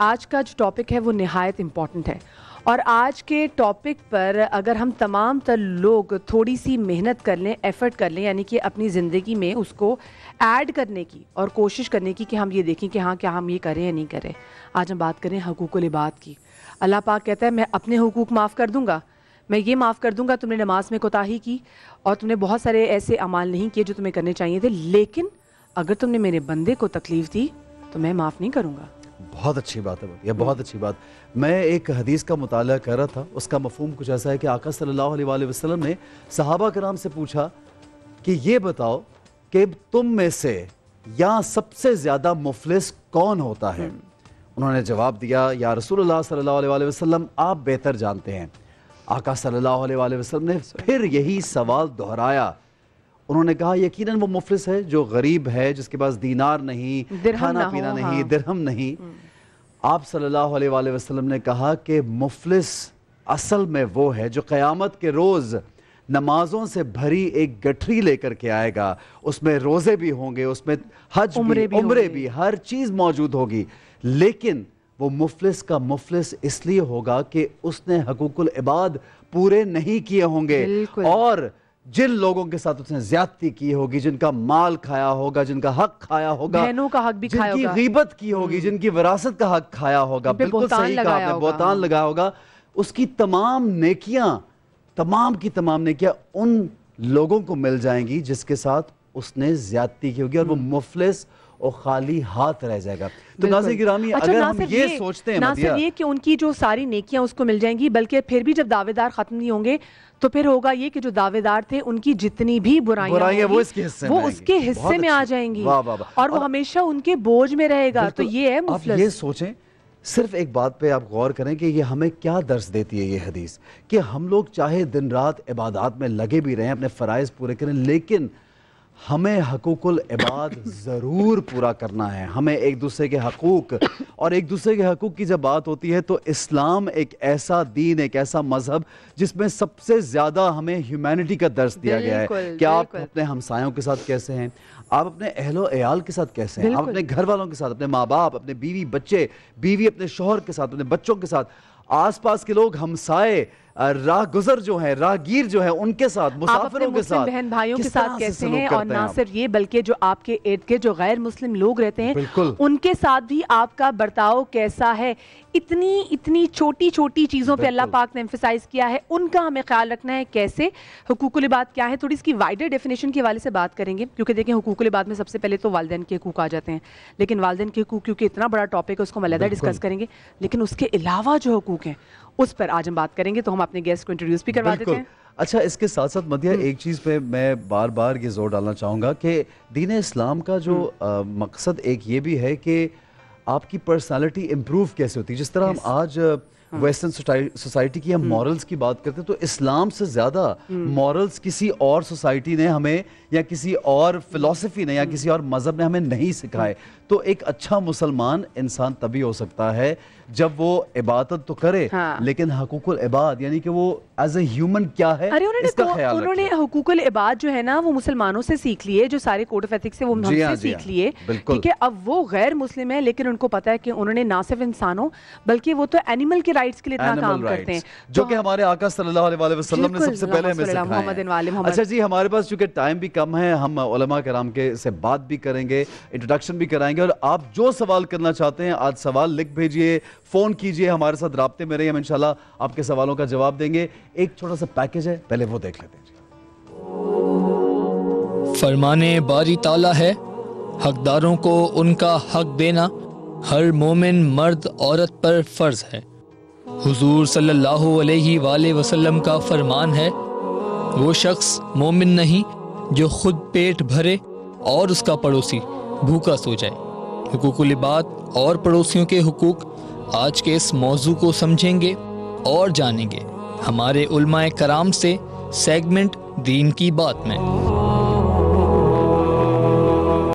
आज का जो टॉपिक है वो नहायत इम्पॉर्टेंट है और आज के टॉपिक पर अगर हम तमाम तर लोग थोड़ी सी मेहनत कर लें एफ़र्ट कर लें यानी कि अपनी ज़िंदगी में उसको ऐड करने की और कोशिश करने की कि हम ये देखें कि हाँ क्या हम ये करें या नहीं करें आज हम बात करें हकूक लिबात की अल्लाह पाक कहता है मैं अपने हकूक माफ़ कर दूँगा मैं ये माफ़ कर दूँगा तुमने नमाज में कोताही की और तुमने बहुत सारे ऐसे अमाल नहीं किए जो तुम्हें करने चाहिए थे लेकिन अगर तुमने मेरे बंदे को तकलीफ़ दी तो मैं माफ़ नहीं करूँगा बहुत अच्छी बात है यह बहुत अच्छी बात मैं एक हदीस का मुताल कर रहा था उसका मफहम कुछ ऐसा है कि आका सल्लल्लाहु अलैहि वसल्लम ने सहाबा कराम से पूछा कि ये बताओ कि तुम में से या सबसे ज़्यादा मुफलिस कौन होता है हम्म। उन्होंने जवाब दिया या रसूल सल्लल्लाहु अलैहि वसल्लम आप बेहतर जानते हैं आका सल्लल्लाहु अलैहि वसल्लम ने फिर यही सवाल दोहराया उन्होंने कहा यकीनन वो मुफलिस है जो गरीब है जिसके पास दीनार नहीं खाना पीना नहीं हाँ। दिरहम नहीं हम्म। आप सल्लल्लाहु अलैहि वसल्लम ने कहा कि मुफलिस असल में वो है जो क़यामत के रोज़ नमाजों से भरी एक गठरी लेकर के आएगा उसमें रोज़े भी होंगे उसमें हज उम्रे भी उम्रे भी हर चीज़ मौजूद होगी लेकिन वो मुफलिस का मुफलिस इसलिए होगा कि उसने हकूकुल इबाद पूरे नहीं किए होंगे और जिन लोगों के साथ उसने ज्यादती की होगी जिनका माल खाया होगा जिनका हक खाया होगा बहनों का हक भी खाया होगा गीबत की होगी हम्म। जिनकी विरासत का हक खाया होगा बिल्कुल सही कहा आपने बोतान लगाया होगा उसकी तमाम नेकियां तमाम की तमाम नेकियां उन लोगों को मिल जाएंगी जिसके साथ उसने ज्यादती की होगी और वो हम्म। मुफलिस और खाली हाथ रह जाएगा तो नाजिर गिरामी अच्छा, अगर हम ये, ये सोचते हैं ना ये कि उनकी जो सारी नेकियां उसको मिल जाएंगी बल्कि फिर भी जब दावेदार खत्म नहीं होंगे तो फिर होगा ये कि जो दावेदार थे उनकी जितनी भी बुराइयां बुराइयां वो इसके हिस्से वो उसके हिस्से में आ जाएंगी और वो हमेशा उनके बोझ में रहेगा तो ये है आप ये सोचें सिर्फ एक बात पे आप गौर करें कि ये हमें क्या दर्स देती है ये हदीस कि हम लोग चाहे दिन रात इबादत में लगे भी रहें अपने फ़राइज़ पूरे करें लेकिन हमें हकूक़ुल इबाद ज़रूर पूरा करना है हमें एक दूसरे के हकूक़ और एक दूसरे के हकूक़ की जब बात होती है तो इस्लाम एक ऐसा दीन एक ऐसा मज़हब जिसमें सबसे ज़्यादा हमें ह्यूमैनिटी का दर्ज दिया गया है कि आप अपने हमसायों के साथ कैसे हैं आप अपने अहलो अयाल के साथ कैसे हैं आप अपने घर वालों के साथ अपने माँ बाप अपने बीवी बच्चे बीवी अपने शोहर के साथ अपने बच्चों के साथ पास के लोग हमसाए राह गुजर जो है राहगीर जो है उनके साथ मुसाफिरों के साथ बहन भाइयों के साथ कैसे हैं और ना सिर्फ ये बल्कि जो आपके इर्द के जो गैर मुस्लिम लोग रहते हैं उनके साथ भी आपका बर्ताव कैसा है इतनी इतनी छोटी छोटी चीज़ों पे अल्लाह पाक ने एम्फिसाइज किया है उनका हमें ख्याल रखना है कैसे हकूकुल बात क्या है थोड़ी इसकी वाइडर डेफिनेशन के हवाले से बात करेंगे क्योंकि देखें हकूकुल बात में सबसे पहले तो वालदेन के हकूक आ जाते हैं लेकिन वालदेन के हकूक क्योंकि इतना बड़ा टॉपिक है उसको हम अलहदा डिस्कस करेंगे लेकिन उसके अलावा जो हकूक हैं उस पर आज हम बात करेंगे तो हम अपने गेस्ट को इंट्रोड्यूस भी करवा देते हैं अच्छा इसके साथ साथ मध्य हम्म। एक चीज़ पे मैं बार बार ये जोर डालना चाहूँगा कि दीन इस्लाम का जो आ, हम्म। मकसद एक ये भी है कि आपकी पर्सनालिटी इम्प्रूव कैसे होती है जिस तरह हम आज वेस्टर्न हाँ। सोसाइटी की हम हम्म। मॉरल्स की बात करते हैं तो इस्लाम से ज़्यादा मॉरल्स हम्म। किसी और सोसाइटी ने हमें या किसी और फिलोसफी ने या हम्म। किसी और मज़हब ने हमें नहीं सिखाए तो एक अच्छा मुसलमान इंसान तभी हो सकता है जब वो इबादत तो करे हाँ। लेकिन हकूकुल इबाद यानी कि वो एज ए ह्यूमन क्या है अरे उन्होंने इसका तो ख्याल उन्होंने हकूकुल इबाद जो है ना वो मुसलमानों से सीख लिए जो सारे कोड ऑफ एथिक्स है वो हमसे हाँ, सीख हाँ, लिए ठीक है अब वो गैर मुस्लिम है लेकिन उनको पता है कि उन्होंने ना सिर्फ इंसानों बल्कि वो तो एनिमल के राइट्स के लिए इतना काम करते हैं जो कि तो हमारे आका सल्लल्लाहु अलैहि वसल्लम ने सबसे पहले हमें सिखाया अच्छा जी हमारे पास चूंकि टाइम भी कम है हम उलमा कराम के से बात भी करेंगे इंट्रोडक्शन भी कराएंगे और आप जो सवाल करना चाहते हैं आज सवाल लिख भेजिए फ़ोन कीजिए हमारे साथ रबते में रहिए हम इनशाला आपके सवालों का जवाब देंगे एक छोटा सा पैकेज है पहले वो देख लेते हैं फरमाने बारी ताला है हकदारों को उनका हक देना हर मोमिन मर्द औरत पर फ़र्ज़ है हुजूर सल्लल्लाहु अलैहि वसल्लम का फरमान है वो शख्स मोमिन नहीं जो खुद पेट भरे और उसका पड़ोसी भूखा सो जाए हुकूक लिबाद और पड़ोसियों के हकूक आज के इस मौजू को समझेंगे और जानेंगे हमारे उलमाए कराम से सेगमेंट दीन की बात में